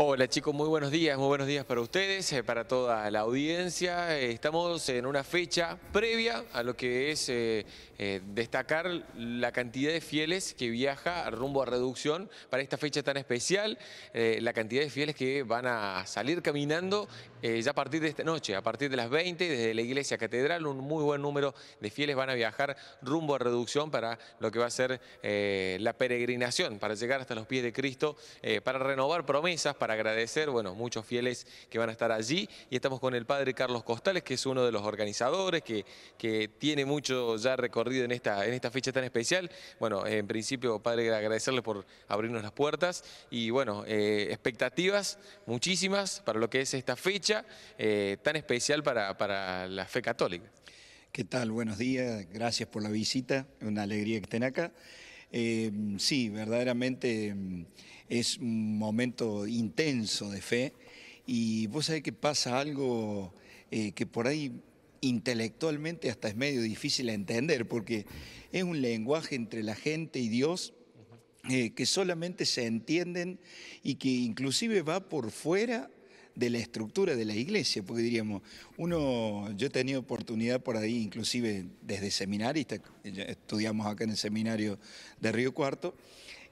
Hola chicos, muy buenos días, muy buenos días para ustedes, eh, para toda la audiencia. Eh, estamos en una fecha previa a lo que es eh, destacar la cantidad de fieles que viaja rumbo a reducción para esta fecha tan especial, la cantidad de fieles que van a salir caminando ya a partir de esta noche, a partir de las 20, desde la iglesia catedral, un muy buen número de fieles van a viajar rumbo a reducción para lo que va a ser la peregrinación, para llegar hasta los pies de Cristo, para renovar promesas, para agradecer, bueno, muchos fieles que van a estar allí. Y estamos con el padre Carlos Costales, que es uno de los organizadores, que, que tiene mucho ya recorrido en esta, en esta fecha tan especial. Bueno, en principio, padre, agradecerle por abrirnos las puertas y bueno, eh, expectativas muchísimas para lo que es esta fecha eh, tan especial para, para la fe católica. ¿Qué tal? Buenos días, gracias por la visita, una alegría que estén acá. Eh, sí, verdaderamente es un momento intenso de fe y vos sabés que pasa algo eh, que por ahí intelectualmente hasta es medio difícil de entender, porque es un lenguaje entre la gente y Dios eh, que solamente se entienden y que inclusive va por fuera de la estructura de la iglesia, porque diríamos, uno, yo he tenido oportunidad por ahí, inclusive desde seminarista, estudiamos acá en el seminario de Río Cuarto,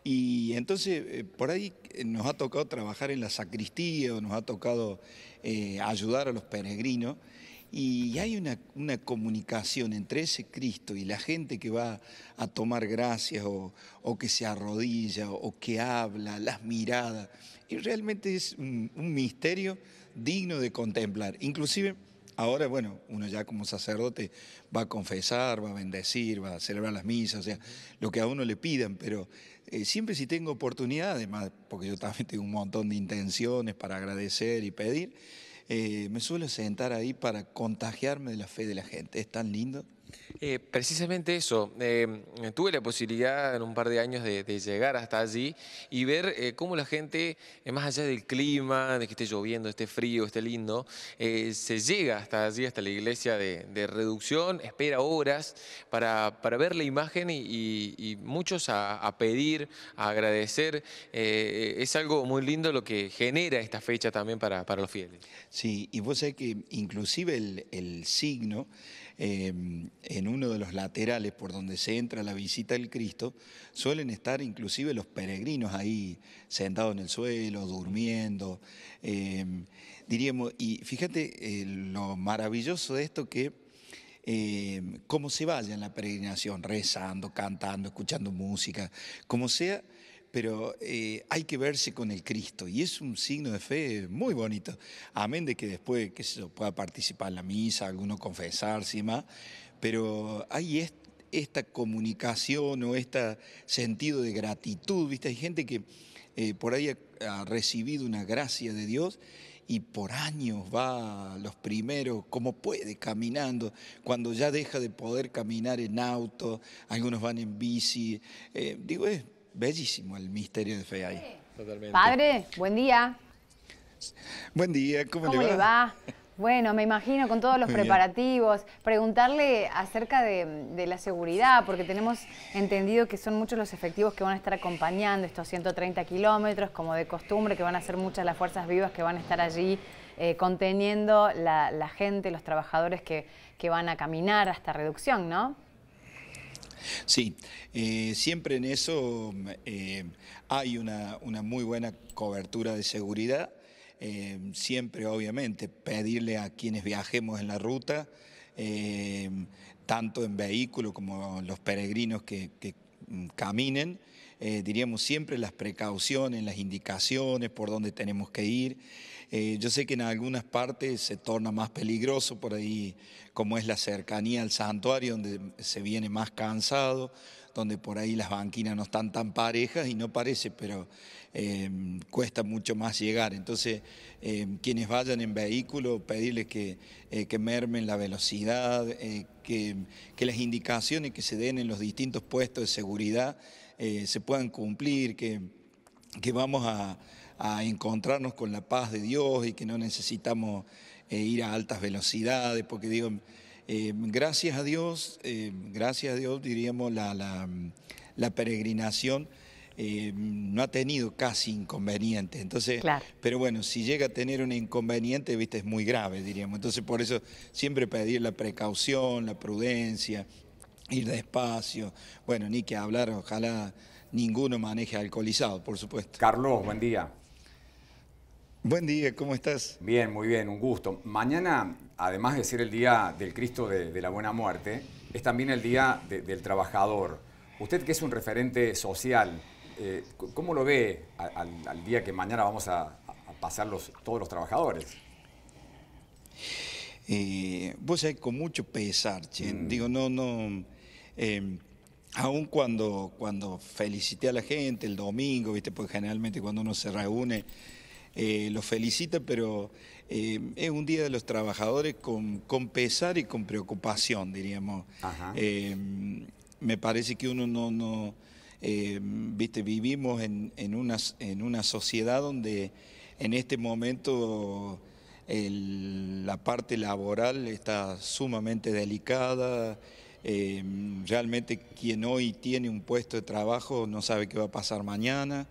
y entonces, eh, por ahí eh, nos ha tocado trabajar en la sacristía, o nos ha tocado eh, ayudar a los peregrinos, y hay una, comunicación entre ese Cristo y la gente que va a tomar gracias, o, que se arrodilla, o, que habla, las miradas, y realmente es un, un misterio digno de contemplar. Inclusive Ahora, bueno, uno ya como sacerdote va a confesar, va a bendecir, va a celebrar las misas, o sea, lo que a uno le pidan, pero eh, siempre si tengo oportunidad, además, porque yo también tengo un montón de intenciones para agradecer y pedir, eh, me suelo sentar ahí para contagiarme de la fe de la gente. Es tan lindo. Eh, precisamente eso, em, tuve la posibilidad en un par de años de, llegar hasta allí y ver eh, cómo la gente, eh, más allá del clima, de que esté lloviendo, esté frío, esté lindo, se llega hasta allí, hasta la iglesia de, reducción, espera horas para, ver la imagen y, muchos a, pedir, a agradecer. es algo muy lindo lo que genera esta fecha también para, para los fieles. Sí, y vos sabés que inclusive el signo... Em, en uno de los laterales por donde se entra la visita del Cristo, suelen estar inclusive los peregrinos ahí sentados en el suelo, durmiendo. Em, diríamos, y fíjate eh, lo maravilloso de esto que... Em, como se vaya en la peregrinación, rezando, cantando, escuchando música, como sea, pero eh, hay que verse con el Cristo y es un signo de fe muy bonito. Amén de que después que se pueda participar en la misa, alguno confesarse y más, pero hay esta comunicación o este sentido de gratitud, ¿viste? Hay gente que eh, por ahí ha, recibido una gracia de Dios y por años va los primeros como puede caminando, cuando ya deja de poder caminar en auto, algunos van en bici, eh, digo, es bellísimo el misterio de fe Totalmente. Padre, buen día. Buen día, ¿cómo, le va? Le va? Bueno, me imagino con todos los preparativos, preguntarle acerca de, la seguridad, porque tenemos entendido que son muchos los efectivos que van a estar acompañando estos 130 kilómetros, como de costumbre, que van a ser muchas las fuerzas vivas que van a estar allí eh, conteniendo la, gente, los trabajadores que, que van a caminar hasta reducción, ¿no? Sí, eh, siempre en eso eh, hay una, muy buena cobertura de seguridad. Eh, siempre, obviamente, pedirle a quienes viajemos en la ruta, tanto en vehículo como los peregrinos que, que caminen, eh, diríamos siempre las precauciones, las indicaciones, por dónde tenemos que ir. Eh, yo sé que en algunas partes se torna más peligroso por ahí, como es la cercanía al santuario, donde se viene más cansado, donde por ahí las banquinas no están tan parejas y no parece, pero em, cuesta mucho más llegar. Entonces, em, quienes vayan en vehículo, pedirles que, eh, mermen la velocidad, eh, que, que, las indicaciones que se den en los distintos puestos de seguridad eh, se puedan cumplir, que, que vamos a, a encontrarnos con la paz de Dios y que no necesitamos ir a altas velocidades, porque digo, eh, gracias a Dios, eh, gracias a Dios, diríamos, la, la, peregrinación eh, no ha tenido casi inconveniente. Entonces, pero bueno, si llega a tener un inconveniente, viste, es muy grave, diríamos. Entonces, por eso siempre pedir la precaución, la prudencia, ir despacio. Bueno, ni que hablar, ojalá ninguno maneje alcoholizado, por supuesto. Carlos, buen día. Buen día, ¿cómo estás? Bien, muy bien, un gusto. Mañana, además de ser el Día del Cristo de, la Buena Muerte, es también el Día del Trabajador. Usted que es un referente social, eh, ¿cómo lo ve al, día que mañana vamos a, pasar todos los trabajadores? Eh, vos sabés, con mucho pesar, chen. Mm. digo, no, no, em, aún cuando, cuando felicité a la gente el domingo, viste, porque generalmente cuando uno se reúne eh, los felicita, pero eh, es un día de los trabajadores con, pesar y con preocupación, diríamos. Eh, me parece que uno no, no eh, viste, vivimos en, una, en una sociedad donde en este momento... la parte laboral está sumamente delicada. realmente quien hoy tiene un puesto de trabajo no sabe qué va a pasar mañana.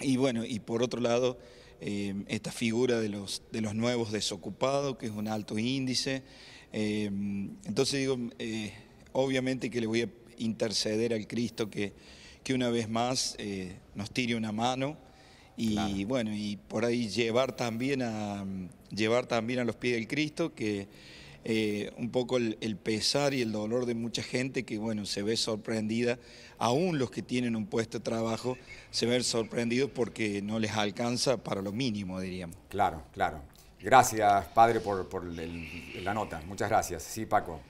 Y bueno, y por otro lado, em, esta figura de los, de los nuevos desocupados, que es un alto índice. Em, entonces digo, eh, obviamente que le voy a interceder al Cristo que, que una vez más eh, nos tire una mano y bueno, y por ahí llevar también a, llevar también a los pies del Cristo que eh, un poco el, pesar y el dolor de mucha gente que, bueno, se ve sorprendida, aún los que tienen un puesto de trabajo, se ven sorprendidos porque no les alcanza para lo mínimo, diríamos. Claro, claro. Gracias, padre, por, por la nota. Muchas gracias. Sí, Paco.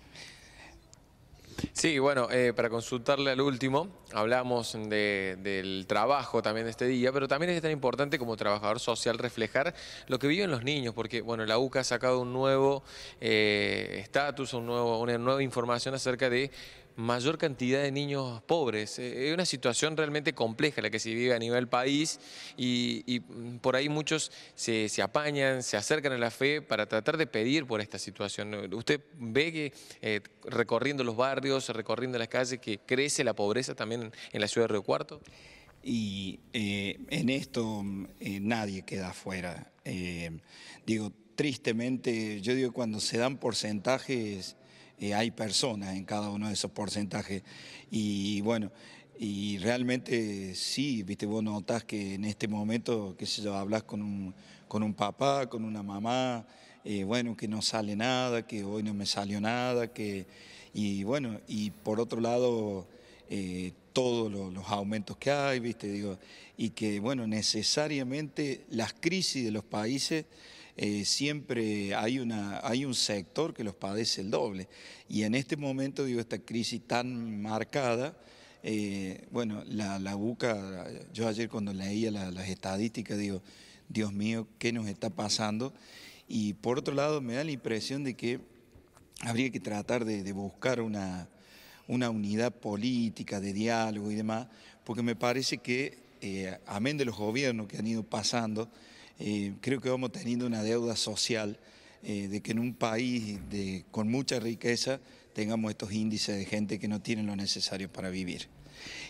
Sí, bueno, eh, para consultarle al último, hablamos del trabajo también de este día, pero también es tan importante como trabajador social reflejar lo que viven los niños, porque bueno, la UCA ha sacado un nuevo eh, estatus, un nuevo, una nueva información acerca de mayor cantidad de niños pobres. Eh, es una situación realmente compleja la que se vive a nivel país y, mm, por ahí muchos se, apañan, se acercan a la fe para tratar de pedir por esta situación. ¿Usted ve que eh, recorriendo los barrios, recorriendo las calles, que crece la pobreza también en la ciudad de Río Cuarto? Y eh, en esto mm, nadie queda afuera. digo, tristemente, yo digo, cuando se dan porcentajes eh, hay personas en cada uno de esos porcentajes. Y bueno, y realmente sí, viste, vos notás que en este momento, qué sé yo, hablas con un, con un papá, con una mamá, eh, bueno, que no sale nada, que hoy no me salió nada, que. Y bueno, y por otro lado. Eh, todos los, los aumentos que hay, ¿viste? Digo, y que, bueno, necesariamente las crisis de los países eh, siempre hay, una, hay un sector que los padece el doble. Y en este momento, digo, esta crisis tan marcada, eh, bueno, la, la, yo ayer cuando leía las estadísticas, digo, Dios mío, ¿qué nos está pasando? Y por otro lado, me da la impresión de que habría que tratar de, buscar una, unidad política, de diálogo y demás, porque me parece que, eh, amén de los gobiernos que han ido pasando, eh, creo que vamos teniendo una deuda social eh, de que en un país con mucha riqueza tengamos estos índices de gente que no tiene lo necesario para vivir.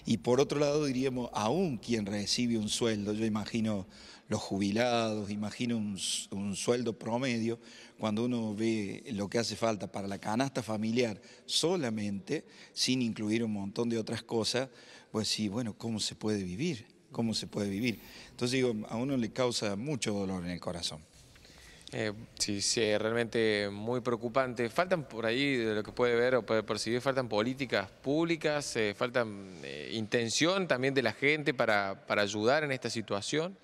Y por otro lado diríamos, aún quien recibe un sueldo, yo imagino los jubilados, imagino un, sueldo promedio, cuando uno ve lo que hace falta para la canasta familiar solamente, sin incluir un montón de otras cosas, pues sí, bueno, ¿cómo se puede vivir? cómo se puede vivir. Entonces digo, a uno le causa mucho dolor en el corazón. Eh, sí, sí, realmente muy preocupante. Faltan por ahí, de lo que puede ver o puede percibir, faltan políticas públicas, eh, faltan eh, intención también de la gente para, para ayudar en esta situación.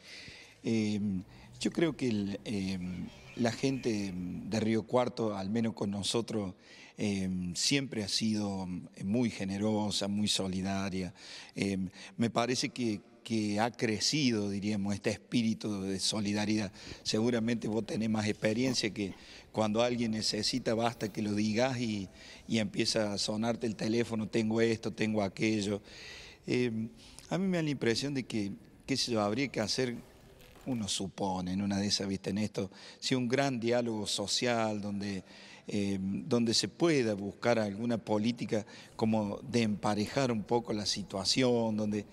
Em, yo creo que em, la gente de Río Cuarto, al menos con nosotros, em, siempre ha sido muy generosa, muy solidaria. me parece que, que ha crecido, diríamos, este espíritu de solidaridad. Seguramente vos tenés más experiencia que cuando alguien necesita, basta que lo digas y, y empieza a sonarte el teléfono, tengo esto, tengo aquello. Em, a mí me da la impresión de que, qué sé yo, habría que hacer, uno supone en una de esas, viste, en esto, si un gran diálogo social donde... Em, donde se pueda buscar alguna política como de emparejar un poco la situación, donde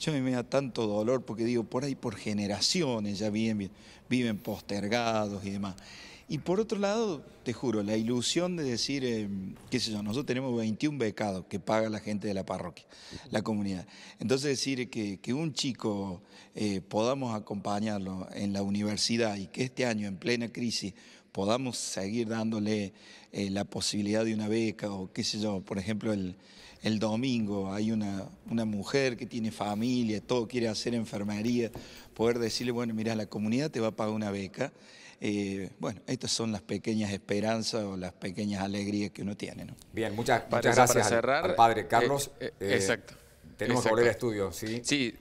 yo me da tanto dolor porque digo, por ahí por generaciones ya viven, viven postergados y demás. Y por otro lado, te juro, la ilusión de decir, eh, qué sé yo, nosotros tenemos 21 becados que paga la gente de la parroquia, la comunidad. Entonces decir que, un chico eh, podamos acompañarlo en la universidad y que este año en plena crisis podamos seguir dándole eh, la posibilidad de una beca o qué sé yo, por ejemplo, el, el domingo hay una, una mujer que tiene familia, todo quiere hacer enfermería, poder decirle, bueno, mira, la comunidad te va a pagar una beca. Eh, bueno, estas son las pequeñas esperanzas o las pequeñas alegrías que uno tiene. ¿no? Bien, muchas, gracias al, padre Carlos. Eh, eh, exacto. Tenemos que volver a estudio, ¿sí? Sí,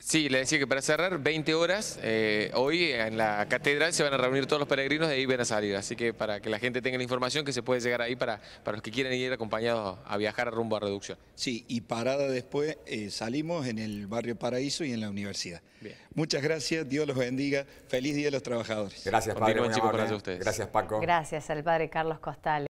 Sí, le decía que para cerrar, 20 horas, eh, hoy en la catedral se van a reunir todos los peregrinos y ahí van a salir. Así que para que la gente tenga la información que se puede llegar ahí para, para los que quieren ir acompañados a viajar rumbo a reducción. Sí, y parada después eh, salimos en el barrio Paraíso y en la universidad. Muchas gracias, Dios los bendiga, feliz Día de los Trabajadores. Gracias, Padre. Gracias, Paco. Gracias al Padre Carlos Costales.